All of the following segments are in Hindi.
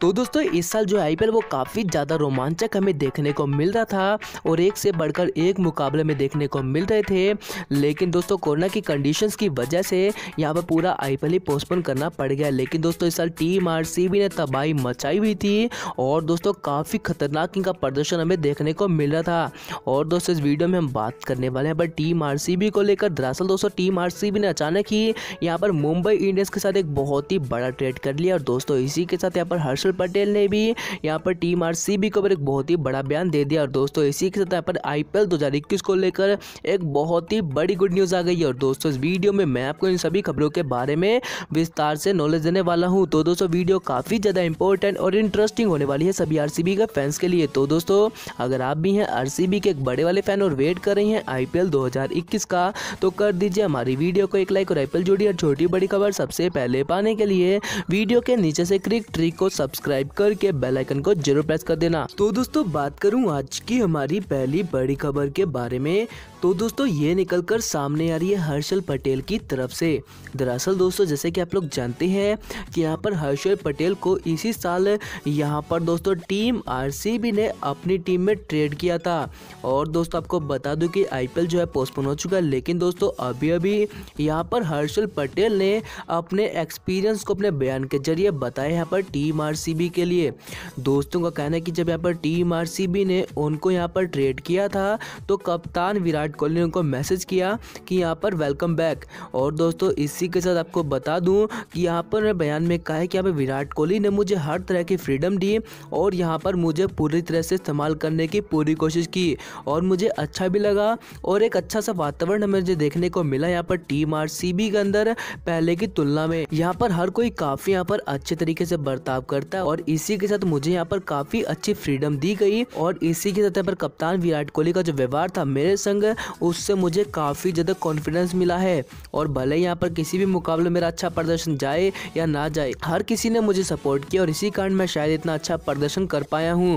तो दोस्तों इस साल जो आईपीएल वो काफ़ी ज़्यादा रोमांचक हमें देखने को मिल रहा था और एक से बढ़कर एक मुकाबले में देखने को मिल रहे थे लेकिन दोस्तों कोरोना की कंडीशंस की वजह से यहाँ पर पूरा आईपीएल ही पोस्टपोन करना पड़ गया लेकिन दोस्तों इस साल टीम बी ने तबाही मचाई हुई थी और दोस्तों काफ़ी खतरनाक इनका प्रदर्शन हमें देखने को मिल रहा था और दोस्तों इस वीडियो में हम बात करने वाले हैं पर टीम आर को लेकर दरअसल दोस्तों टीम आर ने अचानक ही यहाँ पर मुंबई इंडियंस के साथ एक बहुत ही बड़ा ट्रेड कर लिया और दोस्तों इसी के साथ यहाँ पर हर्ष हर्षल पटेल ने भी यहाँ पर टीम आर को एक बहुत ही बड़ा बयान दे दिया और दोस्तों इसी के साथ यहाँ पर आई पी को लेकर एक बहुत ही बड़ी गुड न्यूज़ आ गई है और दोस्तों इस वीडियो में मैं आपको इन सभी खबरों के बारे में विस्तार से नॉलेज देने वाला हूँ तो दोस्तों वीडियो काफ़ी ज़्यादा इंपॉर्टेंट और इंटरेस्टिंग होने वाली है सभी आर के फैंस के लिए तो दोस्तों अगर आप भी हैं आर के एक बड़े वाले फैन और वेट कर रहे हैं आई पी का तो कर दीजिए हमारी वीडियो को एक लाइक और आई जुड़ी और छोटी बड़ी खबर सबसे पहले पाने के लिए वीडियो के नीचे से क्रिक ट्रिक को सब सब्सक्राइब करके बेल आइकन को जरूर प्रेस कर देना तो दोस्तों बात करूं आज की हमारी पहली बड़ी खबर के बारे में तो दोस्तों ये निकल कर सामने आ रही है हर्षल पटेल की तरफ से दरअसल दोस्तों जैसे कि आप लोग जानते हैं कि यहाँ पर हर्षल पटेल को इसी साल यहाँ पर दोस्तों टीम आर ने अपनी टीम में ट्रेड किया था और दोस्तों आपको बता दूँ कि आई जो है पोस्टपोन हो चुका है लेकिन दोस्तों अभी अभी यहाँ पर हर्षल पटेल ने अपने एक्सपीरियंस को अपने बयान के जरिए बताया यहाँ पर टीम आर आरसीबी के लिए दोस्तों का कहना है कि जब यहाँ पर टीम आरसीबी ने उनको यहाँ पर ट्रेड किया था तो कप्तान विराट कोहली ने उनको मैसेज किया कि यहाँ पर वेलकम बैक और दोस्तों इसी के साथ आपको बता दूँ कि यहाँ पर बयान में कहा है कि यहाँ पर विराट कोहली ने मुझे हर तरह की फ्रीडम दी और यहाँ पर मुझे पूरी तरह से इस्तेमाल करने की पूरी कोशिश की और मुझे अच्छा भी लगा और एक अच्छा सा वातावरण हमें जो देखने को मिला यहाँ पर टीम आर के अंदर पहले की तुलना में यहाँ पर हर कोई काफ़ी यहाँ पर अच्छे तरीके से बर्ताव करता जाता है और इसी के साथ मुझे यहाँ पर काफी अच्छी फ्रीडम दी गई और इसी के साथ यहाँ पर कप्तान विराट कोहली का जो व्यवहार था मेरे संग उससे मुझे काफी ज्यादा कॉन्फिडेंस मिला है और भले यहाँ पर किसी भी मुकाबले मेरा अच्छा प्रदर्शन जाए या ना जाए हर किसी ने मुझे सपोर्ट किया और इसी कारण मैं शायद इतना अच्छा प्रदर्शन कर पाया हूँ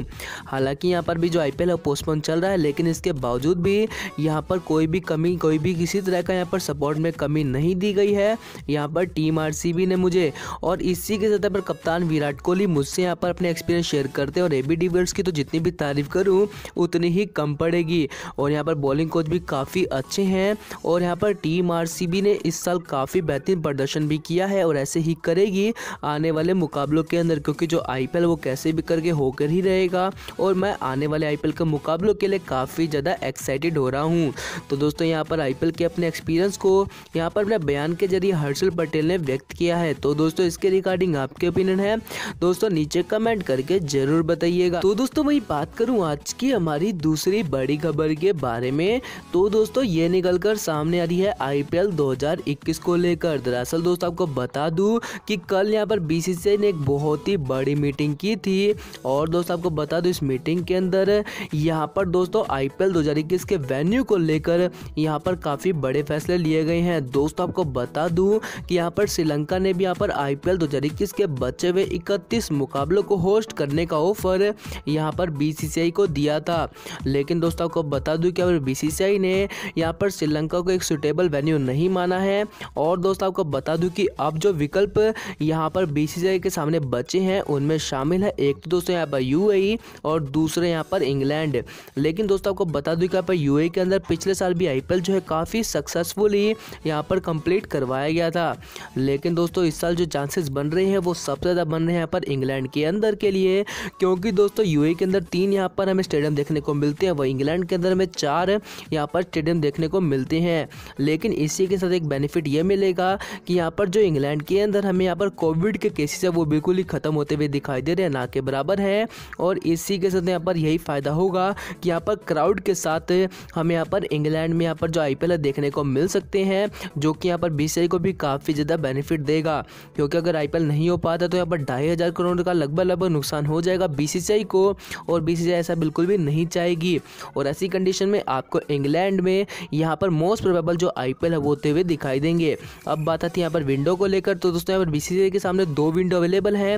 हालांकि यहाँ पर भी जो आई है पोस्टपोन चल रहा है लेकिन इसके बावजूद भी यहाँ पर कोई भी कमी कोई भी किसी तरह का यहाँ पर सपोर्ट में कमी नहीं दी गई है यहाँ पर टीम आर ने मुझे और इसी के साथ पर कप्तान विराट कोहली मुझसे यहाँ पर अपने एक्सपीरियंस शेयर करते हैं और एबी डिवियर्स की तो जितनी भी तारीफ करूँ उतनी ही कम पड़ेगी और यहाँ पर बॉलिंग कोच भी काफ़ी अच्छे हैं और यहाँ पर टीम आर ने इस साल काफ़ी बेहतरीन प्रदर्शन भी किया है और ऐसे ही करेगी आने वाले मुकाबलों के अंदर क्योंकि जो आई वो कैसे भी करके होकर ही रहेगा और मैं आने वाले आई के मुकाबलों के लिए काफ़ी ज़्यादा एक्साइटेड हो रहा हूँ तो दोस्तों यहाँ पर आई के अपने एक्सपीरियंस को यहाँ पर अपने बयान के जरिए हर्षल पटेल ने व्यक्त किया है तो दोस्तों इसके रिगार्डिंग आपके ओपिनियन है दोस्तों दोस्तों नीचे कमेंट करके जरूर बताइएगा तो दोस्तों वही बात करूँ आज की हमारी दूसरी बड़ी खबर के बारे में तो दोस्तों ये निकल कर सामने आ रही है आईपीएल 2021 को लेकर दरअसल दोस्तों आपको बता दू की कल यहाँ पर आई ने एक बहुत ही बड़ी मीटिंग की थी और दोस्तों आपको बता दू इस मीटिंग के अंदर यहाँ पर दोस्तों आईपीएल 2021 के वेन्यू को लेकर यहाँ पर काफ़ी बड़े फैसले लिए गए हैं दोस्तों आपको बता दूं कि यहाँ पर श्रीलंका ने भी यहाँ पर आईपीएल 2021 के बचे हुए 31 मुकाबलों मुकाबले को होस्ट करने का ऑफर यहाँ पर बीसीसीआई को दिया था लेकिन दोस्तों आपको बता दूँ कि अगर बीसीसीआई ने यहाँ पर श्रीलंका को एक सुटेबल वेन्यू नहीं माना है और दोस्तों आपको बता दूँ कि अब जो विकल्प यहाँ पर बीसीसीआई के सामने बचे हैं उनमें शामिल है एक तो दोस्तों यहाँ पर यू e और दूसरे यहाँ पर इंग्लैंड लेकिन दोस्तों आपको बता दूँ कि यहाँ पर यू e के अंदर पिछले साल भी आई जो है काफ़ी सक्सेसफुली यहाँ पर कंप्लीट करवाया गया था लेकिन दोस्तों इस साल जो चांसेस बन रहे हैं वो सबसे ज़्यादा बन रहे हैं यहाँ पर इंग्लैंड के अंदर के लिए क्योंकि दोस्तों यूए के अंदर तीन यहाँ पर हमें स्टेडियम देखने को मिलते हैं वह इंग्लैंड के अंदर हमें चार यहाँ पर स्टेडियम देखने को मिलते हैं लेकिन इसी के साथ एक बेनिफिट ये मिलेगा कि यहाँ पर जो इंग्लैंड के अंदर हमें यहाँ पर कोविड के केसेस है वो बिल्कुल ही ख़त्म होते हुए दिखाई दे रहे हैं ना के बराबर है और इसी के साथ यहाँ पर यही फ़ायदा होगा कि यहाँ पर क्राउड के साथ हमें यहाँ पर इंग्लैंड में यहाँ पर जो आई है देखने को मिल सकते हैं जो कि यहाँ पर बीस को भी काफ़ी ज़्यादा बेनिफिट देगा क्योंकि अगर आई नहीं हो पाता तो यहाँ पर ढाई हज़ार करोड़ का लगभग लगभग नुकसान हो जाएगा बीसीसीआई को और बीसीसीआई ऐसा बिल्कुल भी नहीं चाहेगी और ऐसी कंडीशन में आपको इंग्लैंड में यहाँ पर मोस्ट प्रोबेबल जो आई है वो होते हुए दिखाई देंगे अब बात आती है यहाँ पर विंडो को लेकर तो दोस्तों यहाँ पर बीसीसीआई के सामने दो विंडो अवेलेबल हैं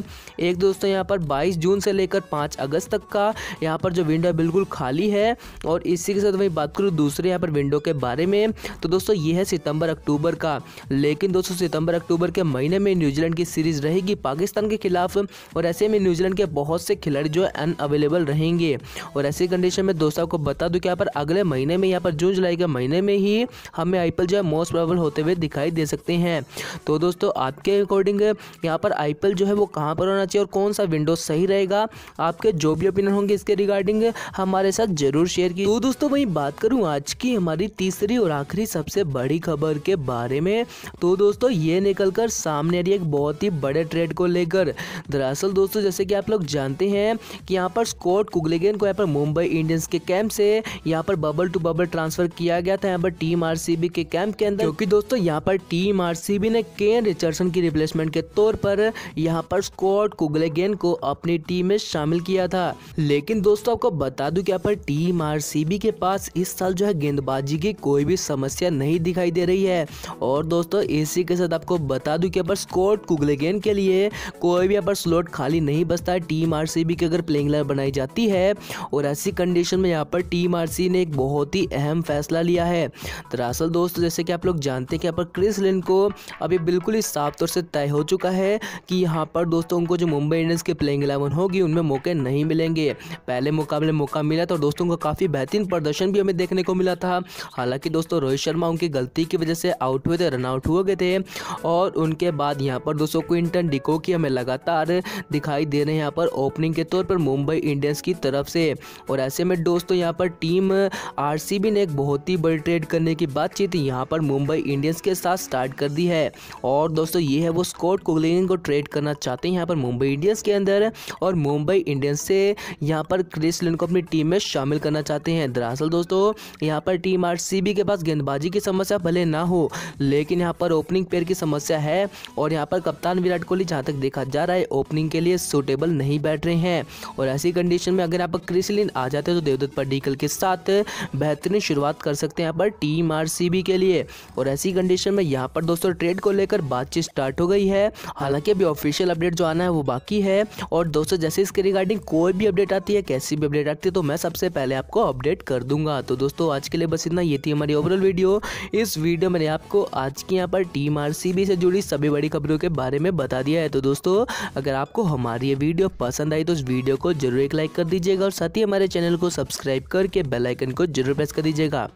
एक दोस्तों यहाँ पर बाईस जून से लेकर पाँच अगस्त तक का यहाँ पर जो विंडो बिल्कुल खाली है और इसी के साथ वही बात करूँ दूसरे यहाँ पर विंडो के बारे में तो दोस्तों ये है सितंबर अक्टूबर का लेकिन दोस्तों सितंबर अक्टूबर के महीने में न्यूजीलैंड की सीरीज रहेगी पाकिस्तान के खिलाफ और ऐसे में न्यूजीलैंड के बहुत से खिलाड़ी जो है अनअवेलेबल रहेंगे और ऐसी कंडीशन में दोस्तों आपको बता दूँ कि यहाँ पर अगले महीने में यहाँ पर जून जुलाई के महीने में ही हमें आई जो है मोस्ट प्रॉबल होते हुए दिखाई दे सकते हैं तो दोस्तों आपके अकॉर्डिंग यहाँ पर आई जो है वो कहाँ पर होना चाहिए और कौन सा विंडो सही रहेगा आपके जो भी ओपिनियन होंगे इसके रिगार्डिंग हमारे साथ जरूर शेयर की तो दोस्तों वही बात करूँ आज की हमारी तीसरी और आखिरी सबसे बड़ी खबर के बारे में तो दोस्तों ये निकलकर सामने आ रही एक बहुत ही बड़े ट्रेड को लेकर दरअसल दोस्तों जैसे कि आप लोग जानते हैं कि यहाँ पर स्कॉट कुगलेगन को यहाँ पर मुंबई इंडियंस के कैंप से यहाँ पर बबल टू बबल ट्रांसफर किया गया था यहाँ पर टीम आर के कैंप के अंदर क्योंकि दोस्तों यहाँ पर टीम आर ने के रिचर्सन की रिप्लेसमेंट के तौर पर यहाँ पर स्कॉट कुगलेगेन को अपनी टीम में शामिल किया था लेकिन दोस्तों आपको बता दू की यहाँ पर टीम आर के पास इस साल जो है गेंदबाजी की कोई भी समस्या नहीं दिखाई दे रही है और दोस्तों इसी के साथ आपको बता दूं कि यहाँ पर स्कॉट कुगलेगेन के लिए कोई भी यहाँ पर स्लॉट खाली नहीं बचता है टीम आर की अगर प्लेइंग लाइव बनाई जाती है और ऐसी कंडीशन में यहाँ पर टीम आर ने एक बहुत ही अहम फैसला लिया है दरअसल तो दोस्त जैसे कि आप लोग जानते हैं कि यहाँ पर क्रिस लिन को अभी बिल्कुल ही साफ तौर से तय हो चुका है कि यहाँ पर दोस्तों उनको जो मुंबई इंडियंस के प्लेइंग इलेवन होगी उनमें मौके नहीं मिलेंगे पहले मुकाबले मौका मिला था और दोस्तों का काफ़ी बेहतरीन प्रदर्शन भी हमें देखने को मिला था हालांकि दोस्तों रोहित शर्मा उनकी गलती की वजह से आउट हुए थे रनआउट हुए गए थे और उनके बाद यहाँ पर दोस्तों क्विंटन डिको की हमें लगातार दिखाई दे रहे हैं यहाँ पर ओपनिंग के तौर पर मुंबई इंडियंस की तरफ से और ऐसे में दोस्तों यहाँ पर टीम आर ने एक बहुत ही बड़ी ट्रेड करने की बातचीत यहाँ पर मुंबई इंडियंस के साथ स्टार्ट कर दी है और दोस्तों ये है वो स्कॉट कोगलिन को ट्रेड करना चाहते हैं यहाँ पर मुंबई इंडियंस के अंदर और मुंबई इंडियंस से यहाँ पर क्रिस लिन को अपनी टीम में शामिल करना चाहते हैं दरअसल दोस्तों यहाँ पर टीम आर के पास गेंदबाजी की समस्या भले ना हो लेकिन यहाँ पर ओपनिंग पेयर की समस्या है और यहाँ पर कप्तान विराट कोहली जहाँ तक देखा जा रहा है ओपनिंग के लिए सुटेबल नहीं बैठ रहे हैं और ऐसी कंडीशन में अगर आप क्रिसलिन आ जाते हैं तो देवदत्त पड्डीकल के साथ बेहतरीन शुरुआत कर सकते हैं यहाँ पर टीम आर के लिए और ऐसी कंडीशन में यहाँ पर दोस्तों ट्रेड को लेकर बातचीत स्टार्ट हो गई है हालांकि अभी ऑफिशियल अपडेट जो आना है वो बाकी है और दोस्तों जैसे इसके रिगार्डिंग कोई भी अपडेट आती है कैसी भी अपडेट आती है तो मैं सबसे पहले आपको अपडेट कर दूंगा तो दोस्तों आज के लिए बस इतना ये थी हमारी ओवरऑल वीडियो इस वीडियो में आपको आज की यहाँ पर टीम आर से जुड़ी सभी बड़ी खबरों के बारे में बता दिया है तो दोस्तों अगर आपको हमारी ये वीडियो पसंद आई तो इस वीडियो को जरूर एक लाइक कर दीजिएगा और साथ ही हमारे चैनल को सब्सक्राइब करके बेलाइकन को जरूर प्रेस कर दीजिएगा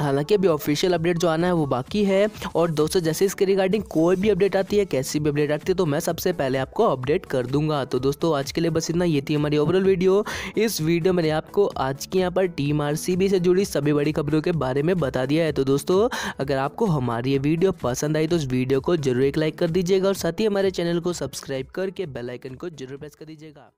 हालांकि अभी ऑफिशियल अपडेट जो आना है वो बाकी है और दोस्तों जैसे इसके रिगार्डिंग कोई भी अपडेट आती है कैसी भी अपडेट आती है तो मैं सबसे पहले आपको अपडेट कर दूंगा तो दोस्तों आज के लिए बस इतना ये थी हमारी ओवरऑल वीडियो इस वीडियो में आपको आज के यहाँ पर टीम आर से जुड़ी सभी बड़ी खबरों के बारे में बता दिया है तो दोस्तों अगर आपको हमारी ये वीडियो पसंद आई तो इस वीडियो को जरूर एक लाइक कर दीजिएगा और साथ ही हमारे चैनल को सब्सक्राइब करके बेलाइकन को जरूर प्रेस कर दीजिएगा